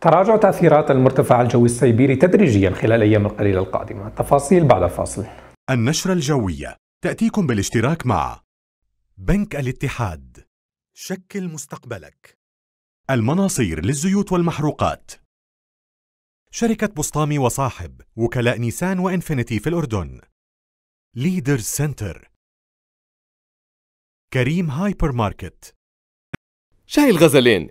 تراجع تأثيرات المرتفع الجوي السيبيري تدريجيا خلال الأيام القليلة القادمة تفاصيل بعد فاصل النشرة الجوية تأتيكم بالاشتراك مع بنك الاتحاد شكل مستقبلك المناصير للزيوت والمحروقات شركة بسطامي وصاحب وكلاء نيسان وإنفينيتي في الأردن ليدرز سنتر كريم هايبر ماركت شاي الغزلين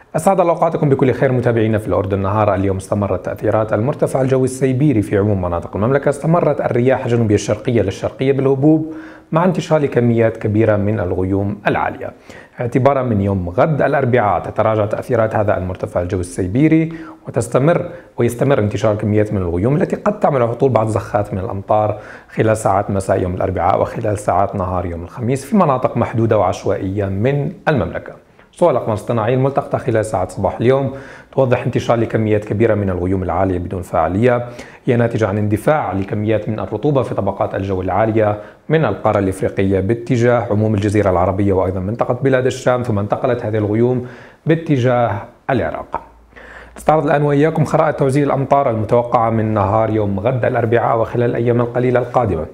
أسعد الله أوقاتكم بكل خير متابعينا في الأردن نهار اليوم استمرت تأثيرات المرتفع الجوي السيبيري في عموم مناطق المملكة استمرت الرياح الجنوبية الشرقية للشرقية بالهبوب مع انتشال كميات كبيرة من الغيوم العالية اعتبارا من يوم غد الأربعاء تتراجع تأثيرات هذا المرتفع الجوي السيبيري وتستمر ويستمر انتشار كميات من الغيوم التي قد تعمل هطول بعض زخات من الأمطار خلال ساعات مساء يوم الأربعاء وخلال ساعات نهار يوم الخميس في مناطق محدودة وعشوائية من المملكة صور الأقمار الصناعية الملتقطة خلال ساعة صباح اليوم توضح انتشار لكميات كبيرة من الغيوم العالية بدون فاعلية هي ناتجة عن اندفاع لكميات من الرطوبة في طبقات الجو العالية من القارة الإفريقية باتجاه عموم الجزيرة العربية وأيضا منطقة بلاد الشام ثم انتقلت هذه الغيوم باتجاه العراق استعرض الآن وإياكم خرائط توزيع الأمطار المتوقعة من نهار يوم غد الأربعاء وخلال الأيام القليلة القادمة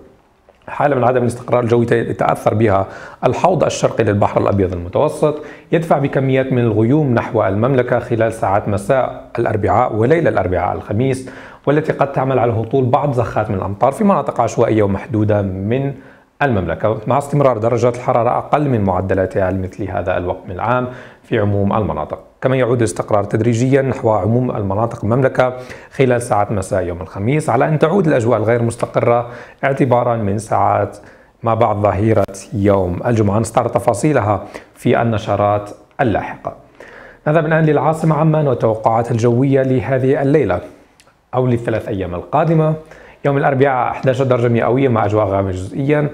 حالة من عدم الاستقرار الجوي يتأثر بها الحوض الشرقي للبحر الأبيض المتوسط يدفع بكميات من الغيوم نحو المملكة خلال ساعات مساء الأربعاء وليلة الأربعاء الخميس والتي قد تعمل على هطول بعض زخات من الأمطار في مناطق عشوائية ومحدودة من المملكة مع استمرار درجات الحرارة أقل من معدلاتها لمثل هذا الوقت من العام في عموم المناطق كما يعود الاستقرار تدريجيا نحو عموم المناطق المملكة خلال ساعات مساء يوم الخميس على أن تعود الأجواء الغير مستقرة اعتبارا من ساعات ما بعد ظهيرة يوم الجمعة نستعرض تفاصيلها في النشرات اللاحقة نذهب الآن للعاصمة عمان والتوقعات الجوية لهذه الليلة أو للثلاث أيام القادمة يوم الأربعاء 11 درجة مئوية مع أجواء غامقه جزئيا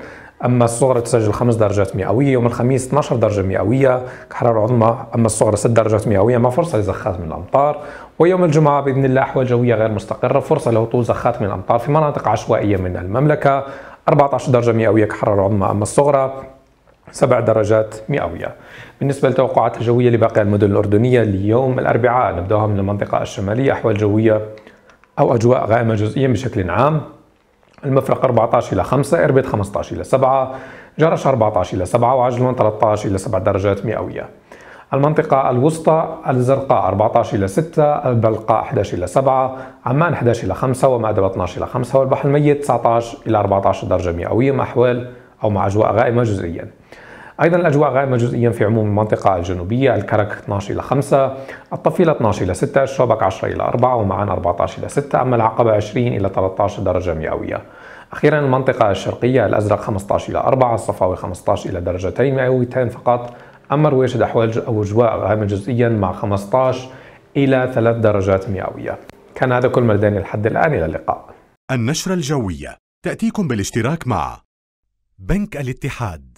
اما الصغرى تسجل 5 درجات مئويه يوم الخميس 12 درجه مئويه كحراره عظمى اما الصغرى 6 درجات مئويه مع فرصه لزخات من الامطار ويوم الجمعه باذن الله احوال جويه غير مستقره فرصه لهطول زخات من الامطار في مناطق عشوائيه من المملكه 14 درجه مئويه كحراره عظمى اما الصغرى 7 درجات مئوية بالنسبة للتوقعات الجوية لباقي المدن الأردنية ليوم الأربعاء نبدأها من المنطقة الشمالية أحوال جوية أو أجواء غائمة جزئيا بشكل عام المفرق 14 الى 5 اربد 15 الى 7 جرش 14 الى 7 وعجلون 13 الى 7 درجات مئويه المنطقة الوسطى الزرقاء 14 إلى 6 البلقاء 11 إلى 7 عمان 11 إلى 5 ومأدبة 12 إلى 5 والبحر الميت 19 إلى 14 درجة مئوية مع أحوال أو مع أجواء غائمة جزئيا ايضا الاجواء غائمه جزئيا في عموم المنطقه الجنوبيه الكرك 12 الى 5 الطفيله 12 الى 6 الشوبك 10 الى 4 ومعان 14 الى 6 اما العقبه 20 الى 13 درجه مئويه اخيرا المنطقه الشرقيه الازرق 15 الى 4 الصفاوي 15 الى درجتين مئويتين فقط اما رويشد اجواء غائمه جزئيا مع 15 الى 3 درجات مئويه كان هذا كل ما لدينا لحد الان الى اللقاء النشره الجويه تاتيكم بالاشتراك مع بنك الاتحاد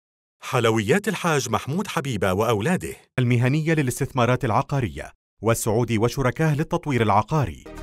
حلويات الحاج محمود حبيبة وأولاده المهنية للاستثمارات العقارية والسعودي وشركاه للتطوير العقاري